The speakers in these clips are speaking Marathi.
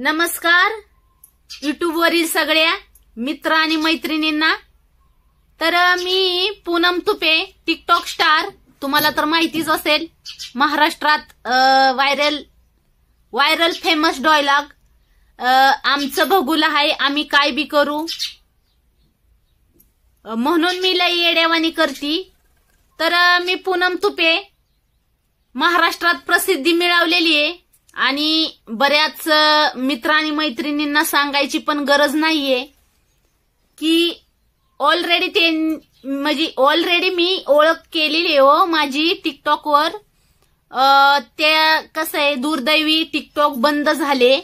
नमस्कार युट्यूबवरील सगळ्या मित्र आणि मैत्रिणींना तर मी पूनम तुपे टिकटॉक स्टार तुम्हाला तर माहितीच असेल महाराष्ट्रात व्हायरल व्हायरल फेमस डॉयलॉग आमचं भगुल आहे आम्ही काय बी करू म्हणून मी लई येड्यावानी करती तर मी पूनम तुपे महाराष्ट्रात प्रसिद्धी मिळवलेली आहे आणि बऱ्याच मित्र आणि मैत्रिणींना सांगायची पण गरज नाहीये की ऑलरेडी ते म्हणजे ऑलरेडी मी ओळख केलेली हो माझी टिकटॉकवर त्या कसं आहे दुर्दैवी टिकटॉक बंद झाले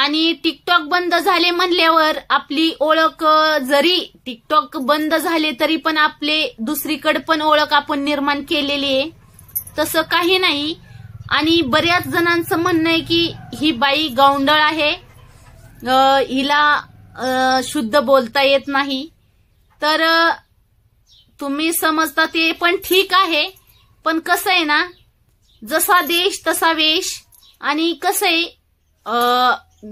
आणि टिकटॉक बंद झाले म्हणल्यावर आपली ओळख जरी टिकटॉक बंद झाले तरी पण आपले दुसरीकडे पण ओळख आपण निर्माण केलेली आहे तसं काही नाही आणि बऱ्याच जणांचं म्हणणं आहे की ही बाई गौंडळ आहे हिला शुद्ध बोलता येत नाही तर तुम्ही समजता ते पण ठीक आहे पण कसं आहे ना जसा देश तसा वेश आणि कसं आहे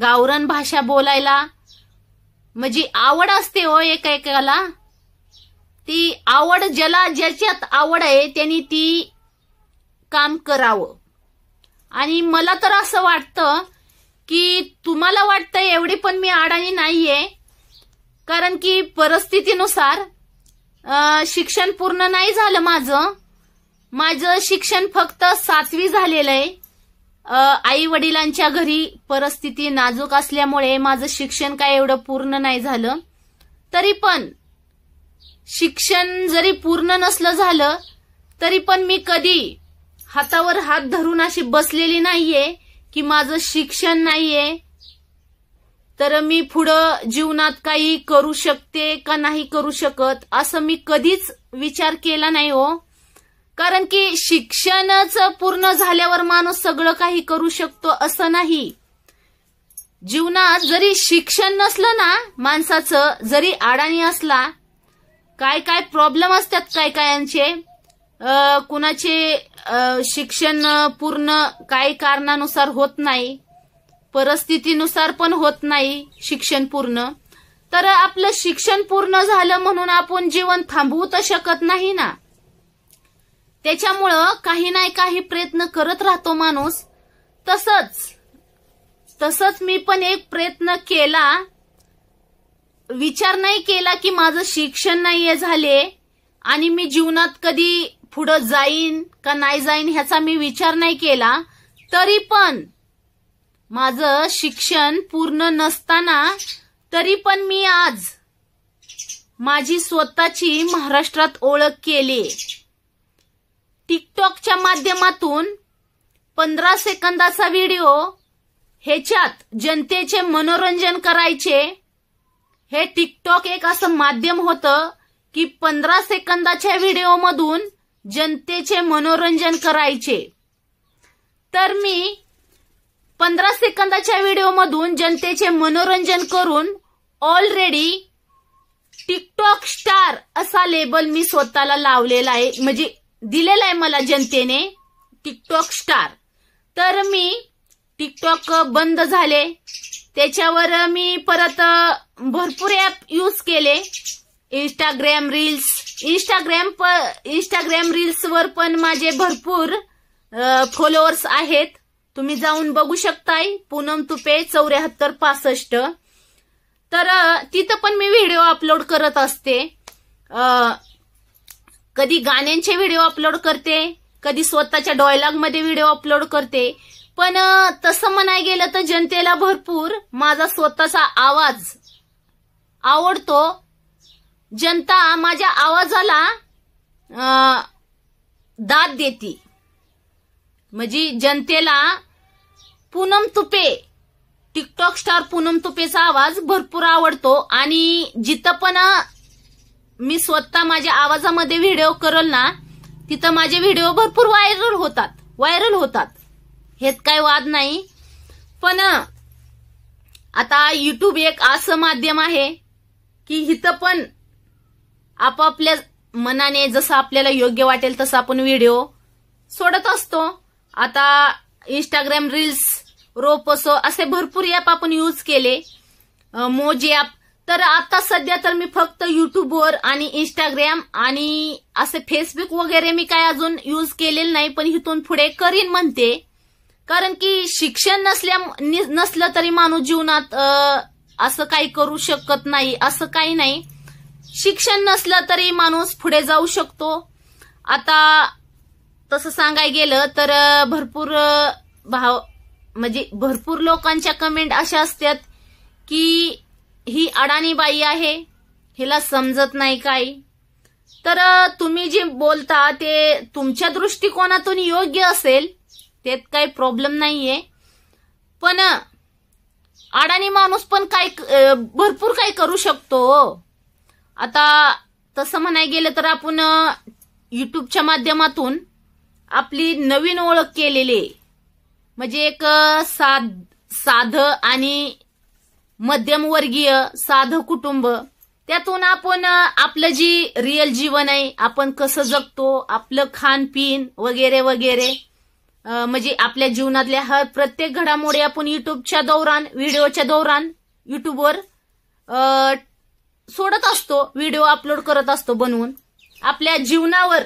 गावरण भाषा बोलायला म्हणजे आवड असते हो एकाला ती आवड ज्याला ज्याच्यात आवड आहे त्यांनी ती काम करावं आणि मला तर असं वाटतं की तुम्हाला वाटतं एवढी पण मी अडाणी नाहीये कारण की परिस्थितीनुसार शिक्षण पूर्ण नाही झालं माझं माझं शिक्षण फक्त सातवी झालेलं आहे आई वडिलांच्या घरी परिस्थिती नाजूक असल्यामुळे माझं शिक्षण काय एवढं पूर्ण नाही झालं तरी पण शिक्षण जरी पूर्ण नसलं झालं तरी पण मी कधी हातावर हात धरून अशी बसलेली नाहीये की माझं शिक्षण नाहीये तर मी पुढं जीवनात काही करू शकते का नाही करू शकत असं मी कधीच विचार केला नाही हो कारण की शिक्षणच पूर्ण झाल्यावर माणूस सगळं काही करू शकतो असं नाही जीवनात जरी शिक्षण नसलं ना माणसाचं जरी अडाणी असला काय काय प्रॉब्लेम असतात काय कायांचे कुणाचे शिक्षण पूर्ण काही कारणानुसार होत नाही परिस्थितीनुसार पण होत नाही शिक्षण पूर्ण तर आपलं शिक्षण पूर्ण झालं म्हणून आपण जीवन थांबवू तर शकत नाही ना त्याच्यामुळं काही नाही काही प्रयत्न करत राहतो माणूस तसच तसंच मी पण एक प्रयत्न केला विचार नाही केला की माझं शिक्षण नाहीये झाले आणि मी जीवनात कधी पुढं जाईन का नाही जाईन ह्याचा मी विचार नाही केला तरी पण माझं शिक्षण पूर्ण नसताना तरी पण मी आज माझी स्वतःची महाराष्ट्रात ओळख केली टिकटॉकच्या माध्यमातून पंधरा सेकंदाचा व्हिडिओ ह्याच्यात जनतेचे मनोरंजन करायचे हे टिकटॉक एक असं माध्यम होतं की पंधरा सेकंदाच्या व्हिडिओमधून जनतेचे मनोरंजन करायचे तर मी पंधरा सेकंदाच्या व्हिडिओमधून जनतेचे मनोरंजन करून ऑलरेडी टिकटॉक स्टार असा लेबल मी स्वतःला लावलेला आहे म्हणजे दिलेला आहे मला जनतेने टिकटॉक स्टार तर मी टिकटॉक बंद झाले त्याच्यावर मी परत भरपूर ॲप यूज केले इंस्टाग्राम रील्स इंस्टाग्राम इंस्टाग्राम रील्सवर पण माझे भरपूर फॉलोअर्स आहेत तुम्ही जाऊन बघू शकताय पूनम तुपे चौऱ्याहत्तर पासष्ट तर तिथं पण मी व्हिडिओ अपलोड करत असते कधी गाण्यांचे व्हिडिओ अपलोड करते कधी स्वतःच्या मध्ये व्हिडिओ अपलोड करते पण तसं म्हणाय गेलं तर जनतेला भरपूर माझा स्वतःचा आवाज आवडतो जनता माझ्या आवाजाला दाद देते म्हणजे जनतेला पूनम तुपे टिकटॉक स्टार पूनम तुपेचा आवाज भरपूर आवडतो आणि जिथं पण मी स्वतः माझ्या आवाजामध्ये व्हिडिओ करल ना तिथं माझे व्हिडिओ भरपूर व्हायरल होतात व्हायरल होतात हेत काय वाद नाही पण आता युट्यूब एक असं माध्यम आहे की हिथं पण आपापल्या मनाने जसं आपल्याला योग्य वाटेल तसं आपण व्हिडिओ सोडत असतो आता इंस्टाग्राम रील्स रोपसो असे भरपूर ॲप आपण यूज केले मोजी ॲप तर आता सध्या तर मी फक्त युट्यूबवर आणि इंस्टाग्राम आणि असे फेसबुक वगैरे मी काय अजून यूज केलेलं नाही पण इथून पुढे करीन म्हणते कारण की शिक्षण नसल्या नसलं तरी माणूस जीवनात असं काही करू शकत नाही असं काही नाही शिक्षण नसलं तरी माणूस पुढे जाऊ शकतो आता तसं सांगाय गेलं तर भरपूर भाव म्हणजे भरपूर लोकांच्या कमेंट अशा असतात की ही अडाणी बाई आहे हिला समजत नाही काय तर तुम्ही जे बोलता ते तुमच्या दृष्टिकोनातून योग्य असेल त्यात काही प्रॉब्लेम नाहीये पण अडाणी माणूस पण काय भरपूर काही करू शकतो आता तसं म्हणाय गेलं तर आपण युट्यूबच्या माध्यमातून आपली नवीन ओळख केलेली म्हणजे एक साध साध आणि मध्यमवर्गीय साधं कुटुंब त्यातून आपण आपलं जी रिअल जीवन आहे आपण कसं जगतो आपलं खानपीन वगैरे वगैरे म्हणजे आपल्या जीवनातल्या हर प्रत्येक घडामोडी आपण युट्यूबच्या दौरान व्हिडिओच्या दौरान युट्यूबवर सोडत असतो व्हिडिओ अपलोड करत असतो बनवून आपल्या जीवनावर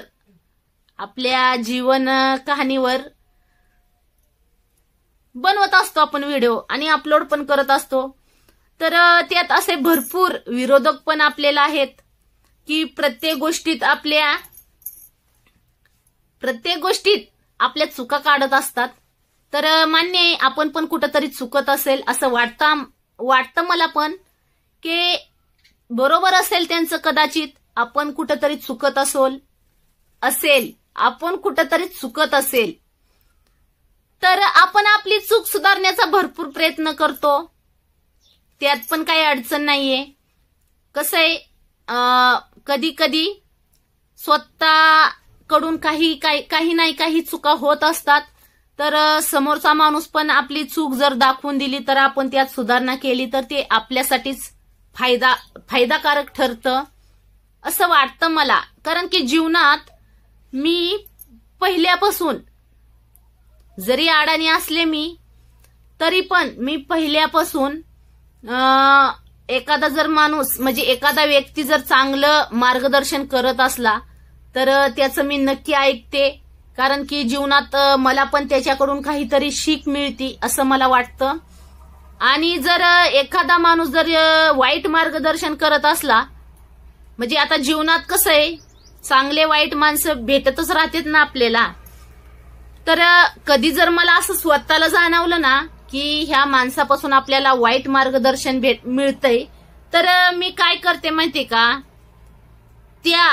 आपल्या जीवन कहाणीवर बनवत असतो आपण व्हिडिओ आणि अपलोड पण करत असतो तर त्यात असे भरपूर विरोधक पण आपल्याला आहेत की प्रत्येक गोष्टीत आपल्या प्रत्येक गोष्टीत आपल्या चुका काढत असतात तर मान्य आहे आपण पण कुठंतरी चुकत असेल असं वाटतं वाटतं मला पण की बरोबर असेल त्यांचं कदाचित आपण कुठंतरी चुकत असोल असेल आपण कुठंतरी चुकत असेल तर आपण आपली चूक सुधारण्याचा भरपूर प्रयत्न करतो त्यात पण काही अडचण नाहीये कसं आहे कधी कधी स्वतःकडून काही काही नाही काही चुका होत असतात तर समोरचा माणूस पण आपली चूक जर दाखवून दिली तर आपण त्यात सुधारणा केली तर ते आपल्यासाठीच फायदा फायदाकारक ठरतं असं वाटतं मला कारण की जीवनात मी पहिल्यापासून जरी अडाणी असले मी तरी पण मी पहिल्यापासून एखादा जर माणूस म्हणजे एखादा व्यक्ती जर चांगलं मार्गदर्शन करत असला तर त्याचं मी नक्की ऐकते कारण की जीवनात मला पण त्याच्याकडून काहीतरी शीख मिळती असं मला वाटतं आणि जर एखादा माणूस जर वाईट मार्गदर्शन करत असला म्हणजे आता जीवनात कसं आहे चांगले वाईट माणसं भेटतच राहतात ना आपल्याला तर कधी जर मला असं स्वतःला जाणवलं ना की ह्या माणसापासून आपल्याला वाईट मार्गदर्शन भेट मिळतंय तर मी काय करते माहिती का त्या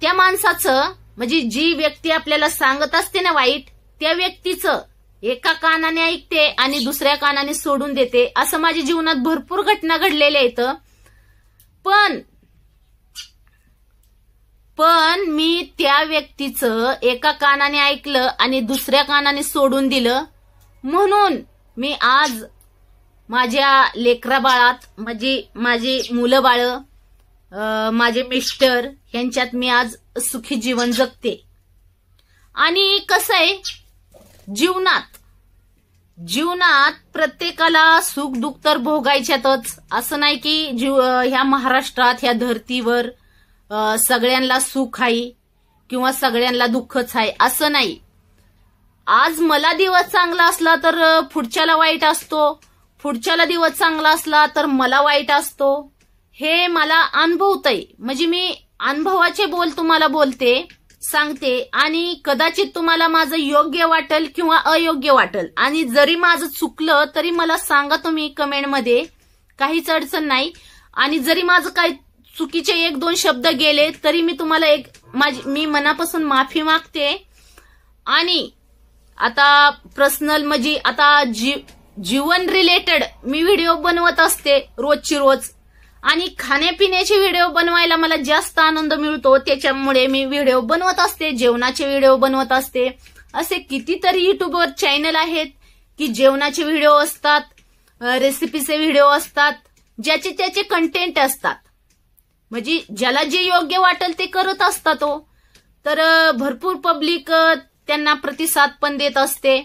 त्या माणसाचं म्हणजे जी व्यक्ती आपल्याला सांगत असते ना वाईट त्या व्यक्तीचं एका कानाने ऐकते आणि दुसऱ्या कानाने सोडून देते असं माझ्या जीवनात भरपूर घटना घडलेल्या आहेत पण पण मी त्या व्यक्तीचं एका कानाने ऐकलं आणि दुसऱ्या कानाने सोडून दिलं म्हणून मी आज माझ्या लेकरा बाळात माझी माझी मुलं बाळ माझे मिस्टर यांच्यात मी आज सुखी जीवन जगते आणि कसं आहे जीवनात जीवनात प्रत्येकाला सुख दुःख तर भोगायच्यातच असं नाही की जीव ह्या महाराष्ट्रात ह्या धर्तीवर सगळ्यांना सुख आहे किंवा सगळ्यांना दुःखच आहे असं नाही आज मला दिवस चांगला असला तर पुढच्याला वाईट असतो पुढच्याला दिवस चांगला असला तर मला वाईट असतो हे मला अनुभवतंय म्हणजे मी अनुभवाचे बोल तुम्हाला बोलते सांगते आणि कदाचित तुम्हाला माझं योग्य वाटेल किंवा अयोग्य वाटेल आणि जरी माझं चुकलं तरी मला सांगा तुम्ही कमेंटमध्ये काहीच अडचण नाही आणि जरी माझं काही चुकीचे एक दोन शब्द गेले तरी मी तुम्हाला एक माझी मी मनापासून माफी मागते आणि आता पर्सनल म्हणजे आता जी जीवन रिलेटेड मी व्हिडिओ बनवत असते रोजची रोज आणि खाण्यापिण्याचे व्हिडिओ बनवायला मला जास्त आनंद मिळतो त्याच्यामुळे मी व्हिडिओ बनवत असते जेवणाचे व्हिडिओ बनवत असते असे कितीतरी युट्यूबवर चॅनल आहेत की जेवणाचे व्हिडिओ असतात रेसिपीचे व्हिडिओ असतात ज्याचे त्याचे कंटेंट असतात म्हणजे ज्याला जे योग्य वाटेल ते करत असतात तो हो. तर भरपूर पब्लिक त्यांना प्रतिसाद पण देत असते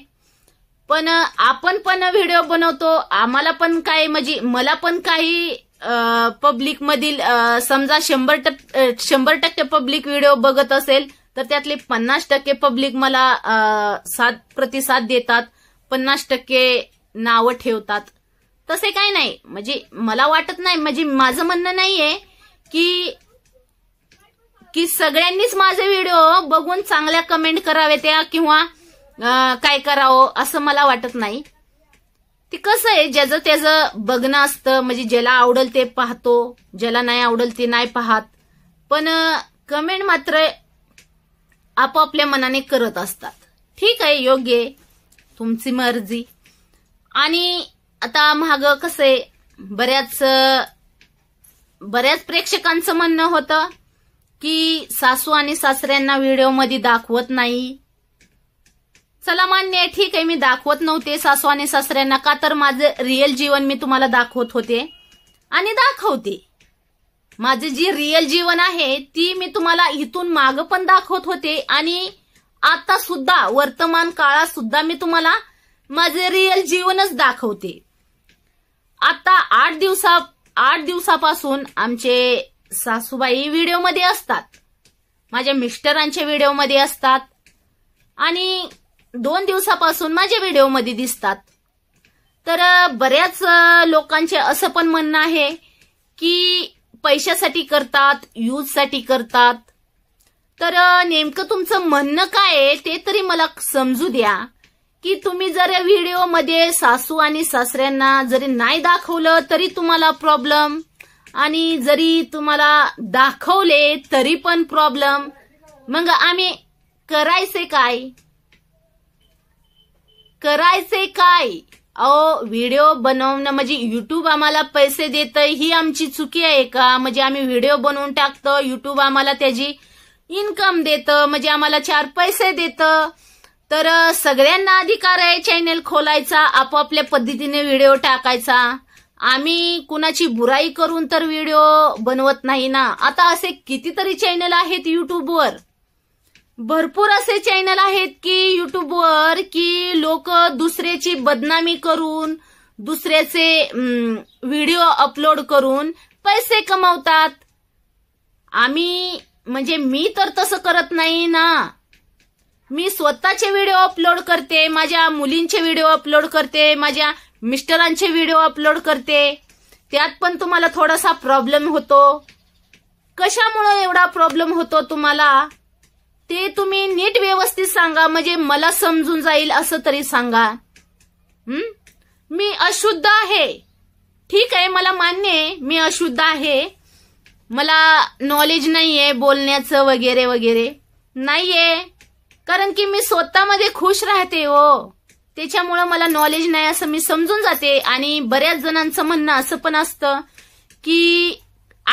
पण आपण पण व्हिडिओ बनवतो आम्हाला पण काय म्हणजे मला पण काही पब्लिक मधील समजा शंभर टक्के शंभर टक्के पब्लिक व्हिडिओ बघत असेल तर त्यातले पन्नास टक्के पब्लिक मला साथ प्रतिसाद देतात पन्नास टक्के नावं ठेवतात तसे काही नाही म्हणजे मला वाटत नाही म्हणजे माझं म्हणणं नाहीये की की सगळ्यांनीच माझे व्हिडिओ बघून चांगल्या कमेंट करावे त्या किंवा काय करावं असं मला वाटत नाही ते कसं आहे ज्याचं त्याचं बघणं असतं म्हणजे ज्याला आवडेल ते पाहतो ज्याला नाही आवडेल ते नाही पाहत पण कमेंट मात्र आपापल्या मनाने करत असतात ठीक आहे योग्य तुमची मर्जी आणि आता महाग कसं आहे बऱ्याच बऱ्याच प्रेक्षकांचं म्हणणं होतं की सासू आणि सासऱ्यांना व्हिडिओमध्ये दाखवत नाही चला मान्य ठीक आहे मी दाखवत नव्हते सासू आणि सासऱ्यांना का तर माझं रिअल जीवन मी तुम्हाला दाखवत होते आणि दाखवते माझे जी रिअल जीवन आहे ती मी तुम्हाला इथून माग पण दाखवत होते आणि आता सुद्धा वर्तमान काळात सुद्धा मी तुम्हाला माझे रिअल जीवनच दाखवते आता आठ दिवसा आठ दिवसापासून आमचे सासूबाई व्हिडिओमध्ये असतात माझ्या मिस्टरांच्या व्हिडिओमध्ये असतात आणि दोन दिवसापासून माझ्या व्हिडिओमध्ये दिसतात तर बऱ्याच लोकांचे असं पण म्हणणं आहे की पैशासाठी करतात युजसाठी करतात तर नेमकं तुमचं म्हणणं काय आहे ते तरी मला समजू द्या की तुम्ही जर या व्हिडिओमध्ये सासू आणि सासऱ्यांना जरी नाही दाखवलं तरी तुम्हाला प्रॉब्लेम आणि जरी तुम्हाला दाखवले तरी पण प्रॉब्लेम मग आम्ही करायचे काय करायचे काय अहो व्हिडिओ बनवणं म्हणजे युट्यूब आम्हाला पैसे देत ही आमची चुकी आहे का म्हणजे आम्ही व्हिडिओ बनवून टाकतो युट्यूब आम्हाला त्याची इन्कम देतं म्हणजे आम्हाला चार पैसे देतं तर सगळ्यांना अधिकार आहे चॅनेल खोलायचा आपापल्या पद्धतीने व्हिडिओ टाकायचा आम्ही कुणाची बुराई करून तर व्हिडिओ बनवत नाही ना आता असे कितीतरी चॅनल आहेत युट्यूबवर भरपूर असे चॅनल आहेत की युट्यूबवर की लोक दुसऱ्याची बदनामी करून दुसऱ्याचे व्हिडिओ अपलोड करून पैसे कमावतात आम्ही म्हणजे मी तर तसं करत नाही ना मी स्वतःचे व्हिडिओ अपलोड करते माझ्या मुलींचे व्हिडिओ अपलोड करते माझ्या मिस्टरांचे व्हिडिओ अपलोड करते त्यात पण तुम्हाला थोडासा प्रॉब्लेम होतो कशामुळे एवढा प्रॉब्लेम होतो तुम्हाला ते तुम्ही नीट व्यवस्थित सांगा म्हणजे मला समजून जाईल असं तरी सांगा मी अशुद्ध आहे ठीक आहे मला मान्य आहे मी अशुद्ध आहे मला नॉलेज नाहीये बोलण्याचं वगैरे वगैरे नाहीये कारण की मी स्वतःमध्ये खुश राहते हो त्याच्यामुळं मला नॉलेज नाही असं मी समजून जाते आणि बऱ्याच जणांचं म्हणणं असं पण असतं की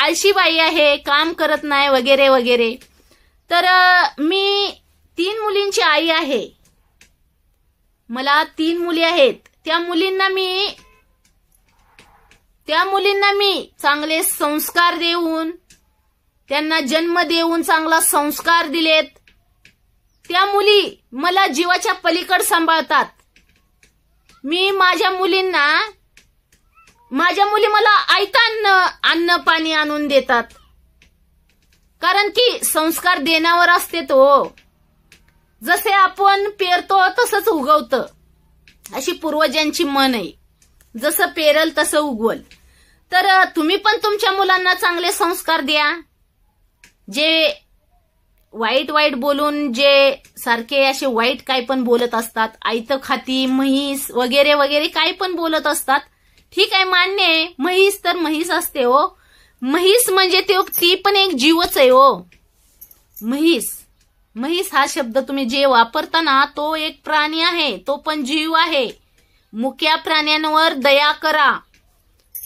आळशी बाई आहे काम करत नाही वगैरे वगैरे तर मी तीन मुलींची आई आहे मला तीन मुली आहेत त्या मुलींना मी त्या मुलींना मी चांगले संस्कार देऊन त्यांना जन्म देऊन चांगला संस्कार दिलेत त्या मुली मला जीवाच्या पलीकड सांभाळतात मी माझ्या मुलींना माझ्या मुली मला आयता अन्न पाणी आणून देतात कारण की संस्कार देण्यावर असते तो जसे आपण पेरतो तसंच उगवत अशी पूर्वजांची मन आहे जसं पेरल तसं उगवल तर तुम्ही पण तुमच्या मुलांना चांगले संस्कार द्या जे वाईट वाईट बोलून जे सारखे असे वाईट काय पण बोलत असतात आयत खाती म्हैस वगैरे वगैरे काय पण बोलत असतात ठीक आहे मान्य आहे म्हैस तर म्हैस असते हो म्हैस म्हणजे ते ती पण एक जीवच आहे हो म्हैस म्हैस हा शब्द तुम्ही जे वापरता ना तो एक प्राणी आहे तो पण जीव आहे मुक्या प्राण्यांवर दया करा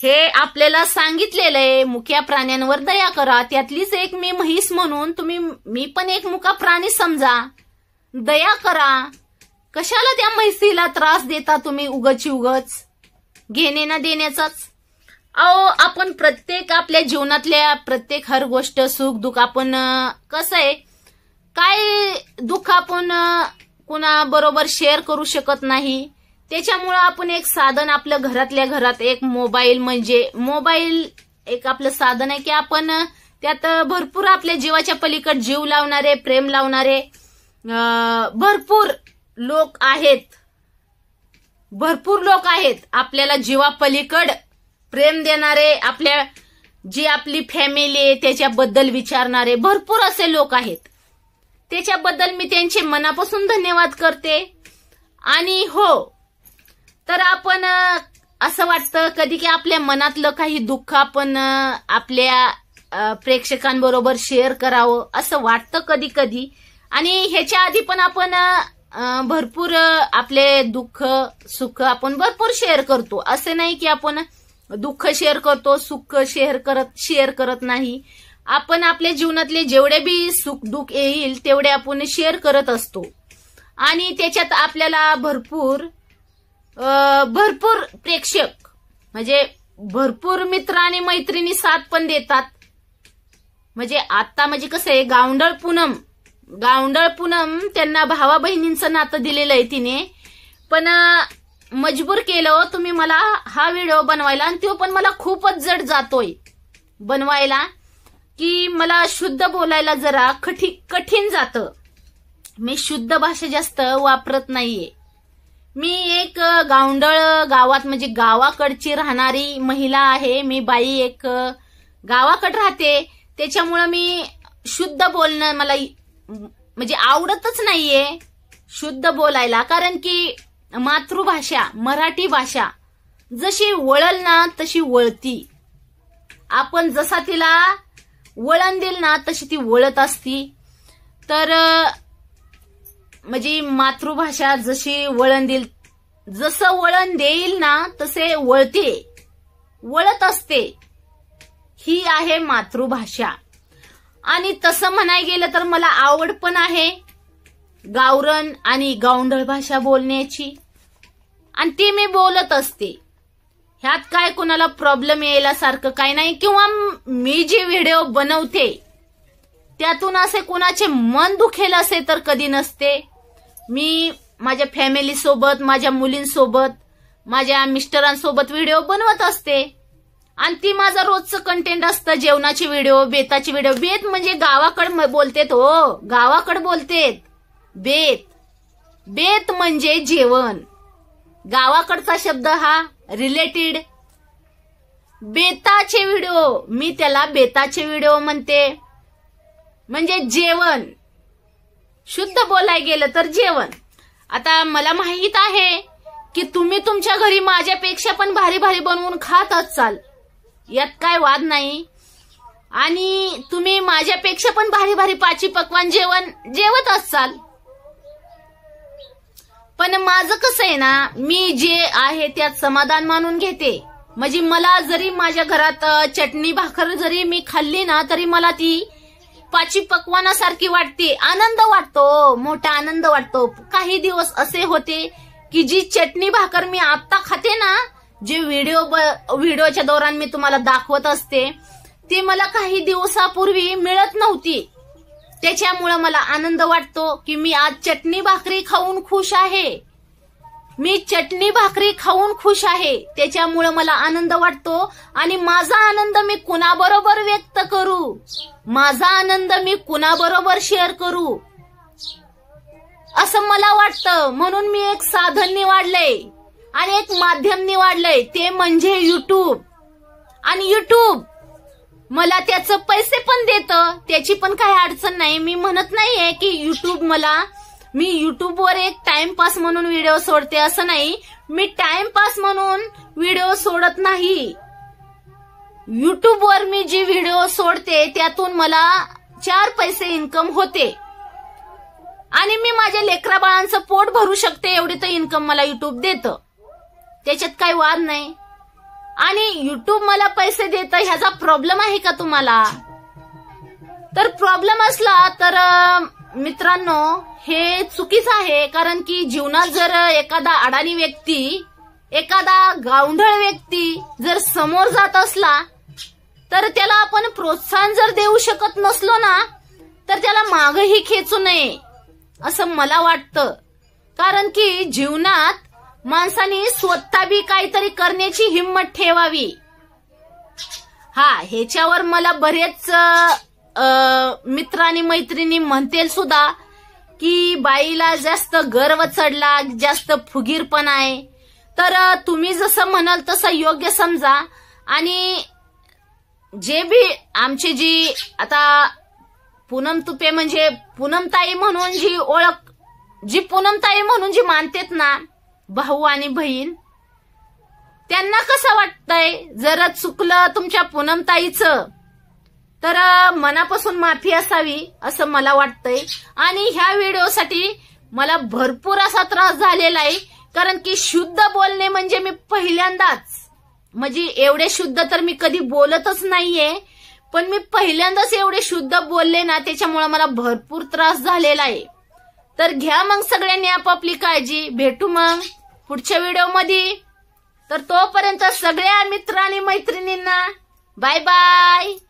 हे आपल्याला सांगितलेलं आहे मुक्या प्राण्यांवर दया करा त्यातलीच एक मी म्हैस म्हणून तुम्ही मी पण एक मुका प्राणी समजा दया करा कशाला त्या म्हैसीला त्रास देता तुम्ही उगची उगच घेणे ना देण्याचाच अहो आपण प्रत्येक आपल्या जीवनातल्या प्रत्येक हर गोष्ट सुख दुःख आपण कसं आहे काय दुःख आपण बरोबर शेअर करू शकत नाही त्याच्यामुळं आपण एक साधन आपलं घरातल्या घरात एक मोबाईल म्हणजे मोबाईल एक आपलं साधन आहे की आपण त्यात भरपूर आपल्या जीवाच्या पलीकड जीव लावणारे प्रेम लावणारे भरपूर लोक आहेत भरपूर लोक आहेत आपल्याला जीवापलीकड प्रेम देणारे आपल्या जी आपली फॅमिली आहे त्याच्याबद्दल विचारणारे भरपूर असे लोक आहेत त्याच्याबद्दल मी त्यांचे मनापासून धन्यवाद करते आणि हो तर आपण असं वाटतं कधी की आपल्या मनातलं काही दुःख आपण आपल्या प्रेक्षकांबरोबर शेअर करावं असं वाटतं कधी कधी आणि ह्याच्या आधी पण आपण भरपूर आपले दुःख सुख आपण भरपूर शेअर करतो असे नाही की आपण दुःख शेअर करतो सुख शेअर करत शेअर करत नाही आपण आपल्या जीवनातले जेवढे बी सुख दुःख येईल तेवढे आपण शेअर करत असतो आणि त्याच्यात आपल्याला भरपूर भरपूर प्रेक्षक म्हणजे भरपूर मित्र आणि मैत्रिणी साथ पण देतात म्हणजे आता म्हणजे कसं आहे गावंडळ पूनम गावंडळ पूनम त्यांना भावा बहिणींचं नातं दिलेलं आहे तिने पण मजबूर केलं तुम्ही मला हा व्हिडिओ बनवायला आणि तो पण मला खूपच जड जातोय बनवायला की मला शुद्ध बोलायला जरा कठी कठीण जातं मी शुद्ध भाषा जास्त वापरत नाहीये मी एक गावंडळ गावात म्हणजे गावाकडची राहणारी महिला आहे मी बाई एक गावाकड राहते त्याच्यामुळं मी शुद्ध बोलणं मला म्हणजे आवडतच नाहीये शुद्ध बोलायला कारण की मातृभाषा मराठी भाषा जशी वळल ना तशी वळती आपण जसा तिला वळण देईल ना तशी ती वळत असती तर म्हणजे मातृभाषा जशी वळण देईल जसं वळण देईल ना तसे वळते वळत असते ही आहे मातृभाषा आणि तसं म्हणाय गेलं तर मला आवड पण आहे गावरण आणि गावंढळ भाषा बोलण्याची आणि ती मी बोलत असते ह्यात काय कोणाला प्रॉब्लेम यायला सारखं काय नाही किंवा मी जे व्हिडिओ बनवते त्यातून असे कोणाचे मन दुखेल असे तर कधी नसते मी माझ्या फॅमिली सोबत माझ्या मुलींसोबत माझ्या मिस्टरांसोबत व्हिडिओ बनवत असते आणि ती माझा रोजचं कंटेंट असतं जेवणाचे व्हिडिओ बेताचे व्हिडिओ बेत म्हणजे गावाकडे बोलतेत हो गावाकडे बोलतेत बेत बेत म्हणजे जेवण गावाकडचा शब्द हा रिलेटेड बेताचे व्हिडिओ मी त्याला बेताचे व्हिडिओ म्हणते म्हणजे जेवण शुद्ध बोलाय गेलं तर जेवण आता मला माहित आहे की तुम्ही तुमच्या घरी माझ्यापेक्षा पण भारी भारी बनवून खात असाल यात काय वाद नाही आणि तुम्ही माझ्यापेक्षा पण भारी भारी पाची पकवान जेवण जेवत असाल पण माझं कसं आहे ना मी जे आहे त्यात समाधान मानून घेते म्हणजे मला जरी माझ्या घरात चटणी भाकर जरी मी खाल्ली ना तरी मला ती पाची पकवानासारखी वाटते आनंद वाटतो मोठा आनंद वाटतो काही दिवस असे होते की जी चटणी भाकर मी आता खाते ना जे व्हिडिओ व्हिडिओच्या दौरान मी तुम्हाला दाखवत असते ती मला काही दिवसापूर्वी मिळत नव्हती त्याच्यामुळं मला आनंद वाटतो की मी आज चटणी भाकरी खाऊन खुश आहे मी चटणी भाकरी खाऊन खुश आहे त्याच्यामुळं मला आनंद वाटतो आणि माझा आनंद मी कुणाबरोबर व्यक्त करू माझा आनंद मी कुणाबरोबर शेअर करू असं मला वाटतं म्हणून मी एक साधन निवाडलंय आणि एक माध्यम निवाडलंय ते म्हणजे युट्यूब आणि युट्यूब मला त्याचं पैसे पण देत त्याची पण काही अडचण नाही मी म्हणत नाहीये की युट्यूब मला मी वर एक टाइमपास म्हणून व्हिडिओ सोडते असं नाही मी टाइमपास म्हणून व्हिडिओ सोडत नाही युट्यूबवर मी जी व्हिडिओ सोडते त्यातून मला चार पैसे इन्कम होते आणि मी माझ्या लेकरा बाळांचं पोट भरू शकते एवढी तर इन्कम मला युट्यूब देतं त्याच्यात काही वाद नाही आणि युट्यूब मला पैसे देत ह्याचा प्रॉब्लेम आहे का तुम्हाला तर प्रॉब्लेम असला तर मित्रांनो हे चुकीचं आहे कारण की जीवनात जर एखादा अडाणी व्यक्ती एखादा गावढळ व्यक्ती जर समोर जात असला तर त्याला आपण प्रोत्साहन जर देऊ शकत नसलो ना तर त्याला मागही खेचू नये असं मला वाटतं कारण की जीवनात माणसाने स्वतः बी काहीतरी करण्याची हिंमत ठेवावी हा ह्याच्यावर मला बरेच मित्र आणि मैत्रिणी म्हणतील सुद्धा की बाईला जास्त गर्व चढला जास्त फुगीरपणा आहे तर तुम्ही जसं म्हणाल तसं योग्य समजा आणि जे बी आमची जी आता पूनम तुपे म्हणजे पूनमताई म्हणून जी ओळख जी पूनमताई म्हणून जी मानतेत ना भाऊ आणि बहीण त्यांना कसं वाटतंय जर चुकलं तुमच्या पूनमताईचं तर मनापासून माफी असावी असं मला वाटतंय आणि ह्या व्हिडिओसाठी मला भरपूर असा त्रास झालेला आहे कारण की शुद्ध बोलणे म्हणजे मी पहिल्यांदाच म्हणजे एवढे शुद्ध तर मी कधी बोलतच नाहीये पण मी पहिल्यांदाच एवढे शुद्ध बोलले ना त्याच्यामुळे मला भरपूर त्रास झालेला आहे तर घ्या मग सगळ्यांनी आपापली काळजी भेटू मग पुढच्या व्हिडिओमध्ये तर तोपर्यंत सगळ्या मित्र आणि मैत्रिणींना बाय बाय